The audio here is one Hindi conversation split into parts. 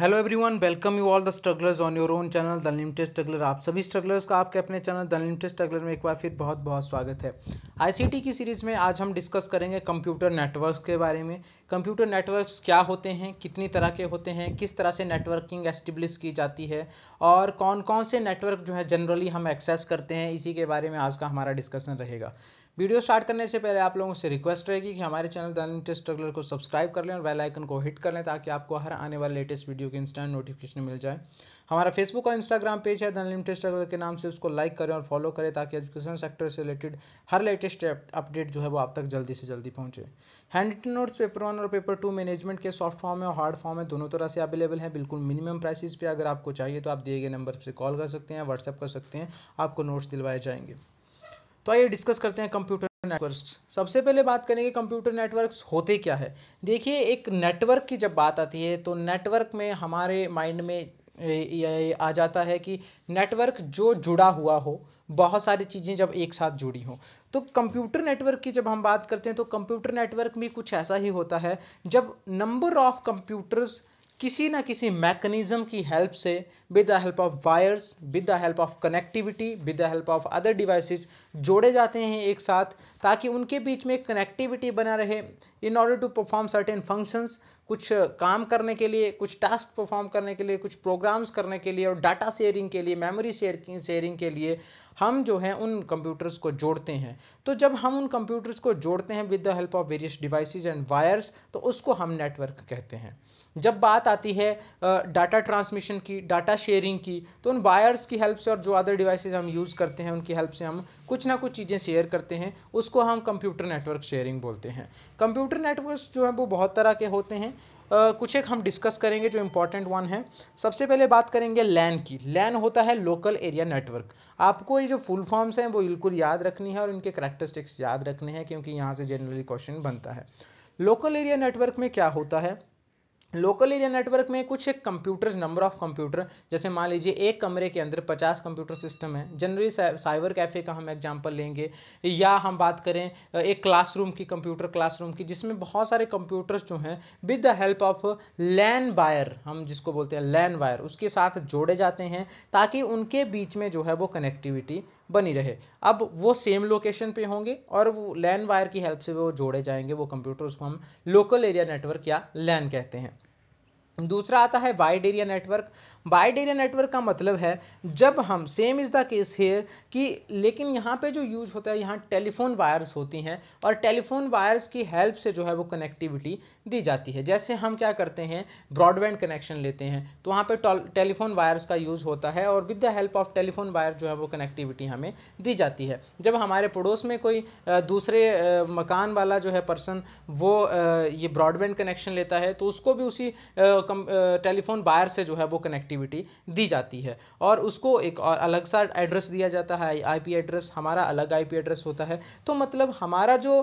hello everyone welcome you all the strugglers on your own channel the limited struggler आप सभी स्ट्रगलर्स का आपके अपने चैनल द लिमिटेड स्ट्रगलर में एक बार फिर बहुत बहुत स्वागत है आईसीटी की सीरीज़ में आज हम डिस्कस करेंगे कंप्यूटर नेटवर्क्स के बारे में कंप्यूटर नेटवर्क्स क्या होते हैं कितनी तरह के होते हैं किस तरह से नेटवर्किंग एस्टिब्लिश की जाती है और कौन कौन से नेटवर्क जो है जनरली हम एक्सेस करते हैं इसी के बारे में आज का हमारा डिस्कशन रहेगा वीडियो स्टार्ट करने से पहले आप लोगों से रिक्वेस्ट रहेगी कि हमारे चैनल द अनलिमिटेड स्ट्रगलर को सब्सक्राइब कर लें और बेल आइकन को हिट कर लें ताकि आपको हर आने वाले लेटेस्ट वीडियो के इंस्टेंट नोटिफिकेशन मिल जाए हमारा फेसबुक और इंस्टाग्राम पेज है द अनलिमिटेड स्ट्रगलर के नाम से उसको लाइक करें और फॉलो करें ताकि एजुकेशन सेक्टर से रिलेटेड हर लेटेस्ट अपडेट जो है वो आप तक जल्दी से जल्दी पहुँचे hand written notes paper one और पेपर टू मैनेजमेंट के सॉफ्ट फॉर्म है और हार्ड फॉर्म है दोनों तरह से अवेलेबल है बिल्कुल मिनिमम प्राइसिस पर अगर आपको चाहिए तो आप दिए गए नंबर से कॉल कर सकते हैं व्हाट्सअप कर सकते हैं आपको नोट्स दिलवाए जाएंगे तो आइए डिस्कस करते हैं कंप्यूटर नेटवर्क्स सबसे पहले बात करेंगे कंप्यूटर नेटवर्क्स होते क्या है देखिए एक नेटवर्क की जब बात आती है तो नेटवर्क में हमारे माइंड में आ जाता है कि नेटवर्क जो जुड़ा हुआ हो बहुत सारी चीज़ें जब एक साथ जुड़ी हों तो कंप्यूटर नेटवर्क की जब हम बात करते हैं तो कंप्यूटर नेटवर्क में कुछ ऐसा ही होता है जब नंबर ऑफ कंप्यूटर्स किसी ना किसी मैकेनिज़्म की हेल्प से with the help of wires with the help of connectivity with the help of other devices जोड़े जाते हैं एक साथ ताकि उनके बीच में कनेक्टिविटी बना रहे in order to perform certain functions कुछ काम करने के लिए कुछ टास्क परफॉर्म करने के लिए कुछ प्रोग्राम्स करने के लिए और डाटा शेयरिंग के लिए मेमोरी शेयरिंग के लिए हम जो हैं उन कंप्यूटर्स को जोड़ते हैं तो जब हम उन कंप्यूटर्स को जोड़ते हैं with the help of various devices and wires तो उसको हम नेटवर्क कहते हैं जब बात आती है डाटा ट्रांसमिशन की डाटा शेयरिंग की तो उन वायर्स की हेल्प से और जो अदर डिवाइसेज हम यूज़ करते हैं उनकी हेल्प से हम कुछ ना कुछ चीज़ें शेयर करते हैं उसको हम कंप्यूटर नेटवर्क शेयरिंग बोलते हैं कंप्यूटर नेटवर्क जो हैं वो बहुत तरह के होते हैं Uh, कुछ एक हम डिस्कस करेंगे जो इम्पॉर्टेंट वन है सबसे पहले बात करेंगे लैन की लैन होता है लोकल एरिया नेटवर्क आपको ये जो फुल फॉर्म्स हैं वो बिल्कुल याद रखनी है और इनके करेक्टरिस्टिक्स याद रखने हैं क्योंकि यहाँ से जनरली क्वेश्चन बनता है लोकल एरिया नेटवर्क में क्या होता है लोकल एरिया नेटवर्क में कुछ एक कंप्यूटर्स नंबर ऑफ कंप्यूटर जैसे मान लीजिए एक कमरे के अंदर 50 कंप्यूटर सिस्टम है जनरली साइबर कैफ़े का हम एग्जांपल लेंगे या हम बात करें एक क्लासरूम की कंप्यूटर क्लासरूम की जिसमें बहुत सारे कंप्यूटर्स जो हैं with the help of LAN wire हम जिसको बोलते हैं लैन वायर उसके साथ जोड़े जाते हैं ताकि उनके बीच में जो है वो कनेक्टिविटी बनी रहे अब वो सेम लोकेशन पे होंगे और वो लैन वायर की हेल्प से वो जोड़े जाएंगे वो कंप्यूटर उसको हम लोकल एरिया नेटवर्क या लैन कहते हैं दूसरा आता है wide area network by area network का मतलब है जब हम same is the case here कि लेकिन यहाँ पे जो यूज होता है यहाँ टेलीफोन वायर्स होती हैं और टेलीफोन वायर्स की हेल्प से जो है वो कनेक्टिविटी दी जाती है जैसे हम क्या करते हैं ब्रॉडबैंड कनेक्शन लेते हैं तो वहाँ पर टेलीफोन वायर्स का यूज़ होता है और with the help of telephone wire जो है वो कनेक्टिविटी हमें दी जाती है जब हमारे पड़ोस में कोई दूसरे मकान वाला जो है पर्सन वो ये ब्रॉडबैंड कनेक्शन लेता है तो उसको भी उसी टेलीफोन वायर से जो है वो कनेक्ट कनेक्टिविटी दी जाती है और उसको एक और अलग सा एड्रेस दिया जाता है आईपी एड्रेस हमारा अलग आईपी एड्रेस होता है तो मतलब हमारा जो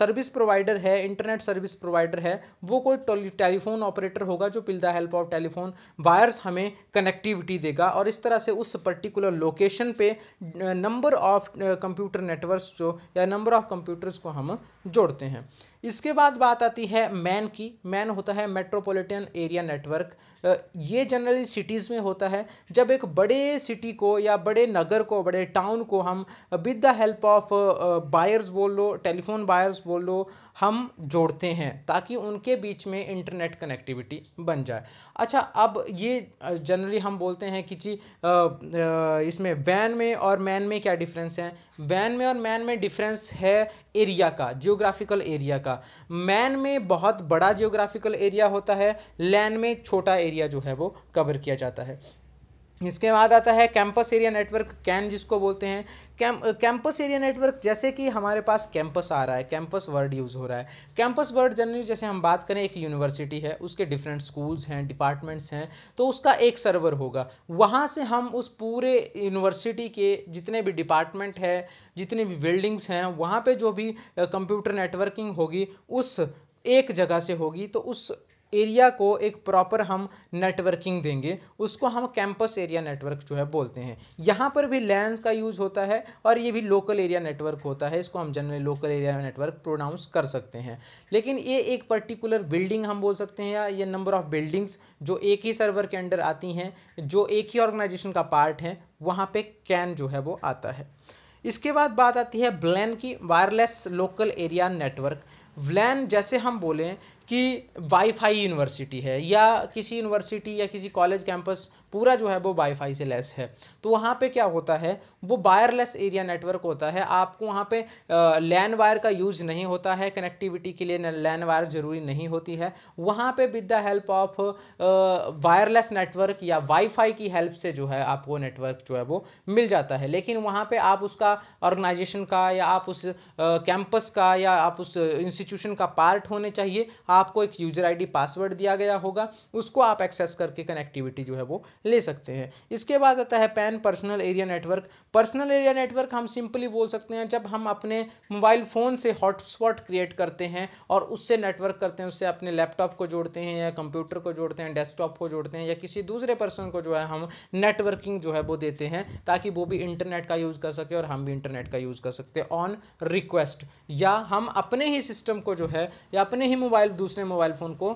सर्विस प्रोवाइडर है इंटरनेट सर्विस प्रोवाइडर है वो कोई टेलीफोन ऑपरेटर होगा जो pill the help of telephone wires हमें कनेक्टिविटी देगा और इस तरह से उस पर्टिकुलर लोकेशन पे नंबर ऑफ कंप्यूटर नेटवर्क्स जो या नंबर ऑफ कंप्यूटर्स को हम जोड़ते हैं इसके बाद बात आती है मैन की मैन होता है मेट्रोपॉलिटन एरिया नेटवर्क ये जनरली सिटीज़ में होता है जब एक बड़े सिटी को या बड़े नगर को बड़े टाउन को हम with the help of wires बोल लो टेलीफोन बायर्स बोल लो हम जोड़ते हैं ताकि उनके बीच में इंटरनेट कनेक्टिविटी बन जाए अच्छा अब ये जनरली हम बोलते हैं कि जी इसमें वैन में और मैन में क्या डिफरेंस है वैन में और मैन में डिफरेंस है एरिया का जियोग्राफिकल एरिया का मैन में बहुत बड़ा जियोग्राफिकल एरिया होता है लैन में छोटा एरिया जो है वो कवर किया जाता है इसके बाद आता है कैंपस एरिया नेटवर्क कैन जिसको बोलते हैं कैम कैंपस एरिया नेटवर्क जैसे कि हमारे पास कैंपस आ रहा है कैंपस वर्ड यूज़ हो रहा है कैंपस वर्ड जनरली जैसे हम बात करें एक यूनिवर्सिटी है उसके डिफरेंट स्कूल्स हैं डिपार्टमेंट्स हैं तो उसका एक सर्वर होगा वहाँ से हम उस पूरे यूनिवर्सिटी के जितने भी डिपार्टमेंट है जितने भी बिल्डिंग्स हैं वहाँ पर जो भी कंप्यूटर नेटवर्किंग होगी उस एक जगह से होगी तो उस एरिया को एक प्रॉपर हम नेटवर्किंग देंगे उसको हम कैंपस एरिया नेटवर्क जो है बोलते हैं यहाँ पर भी लैंस का यूज़ होता है और ये भी लोकल एरिया नेटवर्क होता है इसको हम generally local area network pronounce कर सकते हैं लेकिन ये एक पर्टिकुलर बिल्डिंग हम बोल सकते हैं या ये नंबर ऑफ़ बिल्डिंग्स जो एक ही सर्वर के अंडर आती हैं जो एक ही ऑर्गेनाइजेशन का पार्ट है वहाँ पर कैन जो है वो आता है इसके बाद बात आती है ब्लैन की wireless local area network WLAN जैसे हम बोलें कि वाईफाई यूनिवर्सिटी है या किसी यूनिवर्सिटी या किसी कॉलेज कैंपस पूरा जो है वो वाईफाई से लेस है तो वहाँ पे क्या होता है वो वायरलेस एरिया नेटवर्क होता है आपको वहाँ पे लैन वायर का यूज नहीं होता है कनेक्टिविटी के लिए लैन वायर ज़रूरी नहीं होती है वहाँ पे with the help of wireless network या वाईफाई की हेल्प से जो है आपको नेटवर्क जो है वो मिल जाता है लेकिन वहाँ पर आप उसका ऑर्गेनाइजेशन का या आप उस कैंपस का या आप उस इंस्टीट्यूशन का पार्ट होने चाहिए आपको एक यूजर आईडी पासवर्ड दिया गया होगा उसको आप एक्सेस करके कनेक्टिविटी जो है वो ले सकते हैं इसके बाद आता है PAN personal area network personal area network हम सिंपली बोल सकते हैं जब हम अपने मोबाइल फ़ोन से हॉटस्पॉट क्रिएट करते हैं और उससे नेटवर्क करते हैं उससे अपने लैपटॉप को जोड़ते हैं या कंप्यूटर को जोड़ते हैं डेस्कटॉप को जोड़ते हैं या किसी दूसरे पर्सन को जो है हम नेटवर्किंग जो है वो देते हैं ताकि वो भी इंटरनेट का यूज़ कर सके और हम भी इंटरनेट का यूज़ कर सकते हैं ऑन रिक्वेस्ट या हम अपने ही सिस्टम को जो है या अपने ही मोबाइल दूसरे मोबाइल फ़ोन को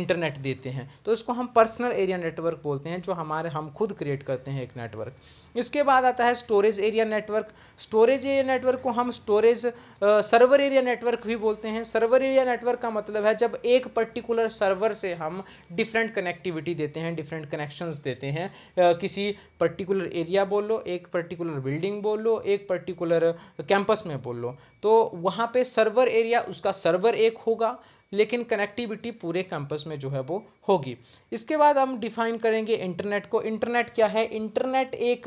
इंटरनेट देते हैं तो इसको हम पर्सनल एरिया नेटवर्क बोलते हैं जो हमारे हम खुद क्रिएट करते हैं एक नेटवर्क इसके बाद आता है storage area network storage area network को हम स्टोरेज सर्वर एरिया नेटवर्क भी बोलते हैं सर्वर एरिया नेटवर्क का मतलब है जब एक पर्टिकुलर सर्वर से हम डिफरेंट कनेक्टिविटी देते हैं डिफरेंट कनेक्शंस देते हैं किसी पर्टिकुलर एरिया बोल लो एक पर्टिकुलर बिल्डिंग बोल लो एक पर्टिकुलर कैंपस में बोल लो तो वहाँ पे सर्वर एरिया उसका सर्वर एक होगा लेकिन कनेक्टिविटी पूरे कैंपस में जो है वो होगी इसके बाद हम डिफाइन करेंगे इंटरनेट को इंटरनेट क्या है इंटरनेट एक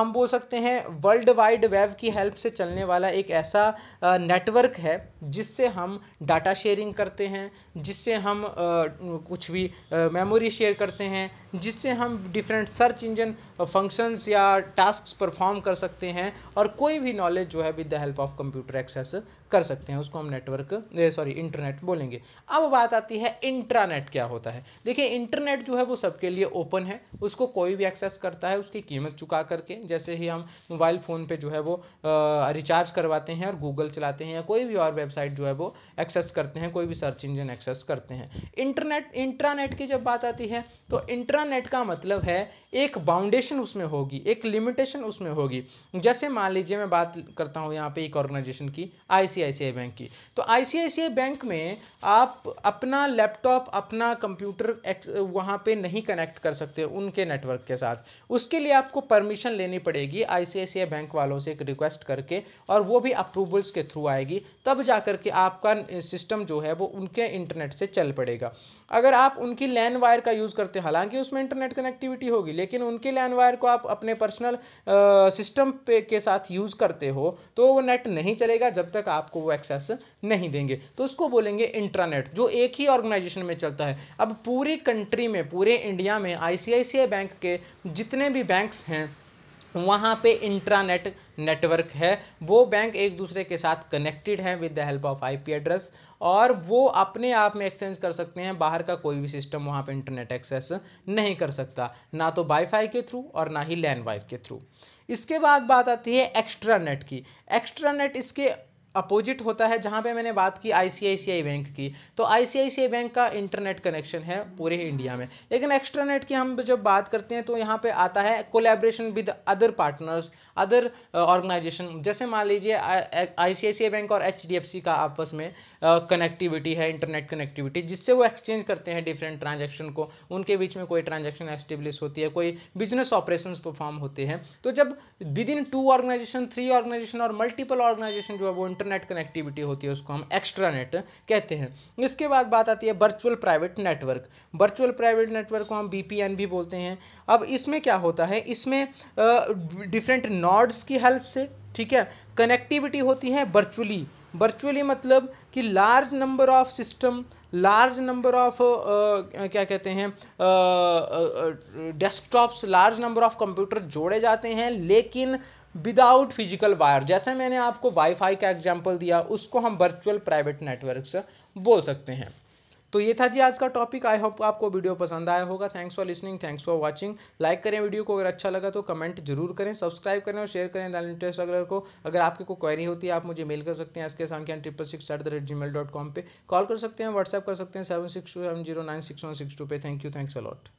हम बोल सकते हैं वर्ल्ड वाइड वेब की हेल्प से चलने वाला एक ऐसा नेटवर्क है जिससे हम डाटा शेयरिंग करते हैं जिससे हम कुछ भी मेमोरी शेयर करते हैं जिससे हम डिफरेंट सर्च इंजन फंक्शंस या टास्क परफॉर्म कर सकते हैं और कोई भी नॉलेज जो है with the help of computer access कर सकते हैं उसको हम नेटवर्क सॉरी इंटरनेट बोलेंगे अब बात आती है इंट्रानेट क्या होता है देखिए इंटरनेट जो है वो सबके लिए ओपन है उसको कोई भी एक्सेस करता है उसकी कीमत चुका करके जैसे ही हम मोबाइल फ़ोन पे जो है वो रिचार्ज करवाते हैं और गूगल चलाते हैं या कोई भी और वेबसाइट जो है वो एक्सेस करते हैं कोई भी सर्च इंजन एक्सेस करते हैं इंटरनेट इंट्रानेट की जब बात आती है तो इंट्रानेट का मतलब है एक बाउंडेशन लिमिटेशन उसमें होगी एक लिमिटेशन उसमें होगी जैसे मान लीजिए मैं बात करता हूँ यहाँ पे एक ऑर्गेनाइजेशन की आईसीआईसीआई बैंक की तो आईसीआईसीआई बैंक में आप अपना लैपटॉप अपना कंप्यूटर वहाँ पे नहीं कनेक्ट कर सकते उनके नेटवर्क के साथ उसके लिए आपको परमिशन लेनी पड़ेगी आईसीआईसीआई बैंक वालों से एक रिक्वेस्ट करके और वो भी अप्रूवल्स के थ्रू आएगी तब जा करके आपका सिस्टम जो है वो उनके इंटरनेट से चल पड़ेगा अगर आप उनकी लैन वायर का यूज़ करते हैं हालांकि उसमें इंटरनेट कनेक्टिविटी होगी लेकिन उनके लैन वायर को आप अपने पर्सनल सिस्टम पे के साथ यूज़ करते हो तो वो नेट नहीं चलेगा जब तक आपको वो एक्सेस नहीं देंगे तो उसको बोलेंगे इंट्रानेट जो एक ही ऑर्गेनाइजेशन में चलता है अब पूरी कंट्री में पूरे इंडिया में आई बैंक के जितने भी बैंक्स हैं वहाँ पे इंट्रानेट नेटवर्क है वो बैंक एक दूसरे के साथ कनेक्टेड हैं with the help of IP address और वो अपने आप में एक्सचेंज कर सकते हैं बाहर का कोई भी सिस्टम वहाँ पे इंटरनेट एक्सेस नहीं कर सकता ना तो वाईफाई के थ्रू और ना ही लैंड वाइफ के थ्रू इसके बाद बात आती है एक्स्ट्रा नेट की एक्स्ट्रा नेट इसके अपोजिट होता है जहाँ पे मैंने बात की आईसीआईसीआई बैंक की तो आईसीआईसीआई बैंक का इंटरनेट कनेक्शन है पूरे इंडिया में लेकिन एक्स्ट्रानेट की हम जब बात करते हैं तो यहाँ पे आता है collaboration with other partners other organization जैसे मान लीजिए आई बैंक और एच का आपस में कनेक्टिविटी uh, है इंटरनेट कनेक्टिविटी जिससे वो एक्सचेंज करते हैं डिफरेंट ट्रांजेक्शन को उनके बीच में कोई ट्रांजेक्शन एस्टेब्लिश होती है कोई बिजनेस ऑपरेशन परफॉर्म होते हैं तो जब with in two organization three organization और मल्टीपल ऑर्गेनाइजेशन जो है वो इंटरनेट इंटरनेट कनेक्टिविटी होती है उसको हम एक्स्ट्रा नेट कहते हैं इसके बाद बात आती है virtual private network virtual private network को हम बी भी बोलते हैं अब इसमें क्या होता है इसमें डिफरेंट नॉड्स की हेल्प से ठीक है कनेक्टिविटी होती है वर्चुअली वर्चुअली मतलब कि large number of system large number of क्या कहते हैं desktops large number of computer जोड़े जाते हैं लेकिन विदाउट फिजिकल वायर जैसे मैंने आपको वाईफाई का एग्जाम्पल दिया उसको हम वर्चुअल प्राइवेट नेटवर्क बोल सकते हैं तो ये था जी आज का टॉपिक आई होप आपको वीडियो पसंद आया होगा thanks for listening thanks for watching like करें वीडियो को अगर अच्छा लगा तो कमेंट जरूर करें सब्सक्राइब करें और शेयर करें दाल इंटरेस्ट अगर को अगर आपकी कोई क्वेरी होती है आप मुझे मेल कर सकते हैं S K Sankhyan triple six eight the rate gmail dot com पर कॉल कर सकते हैं व्हाट्सअप कर सकते हैं seven six two seven zero nine six one six two पे थैंक यू थैंक्स अलॉट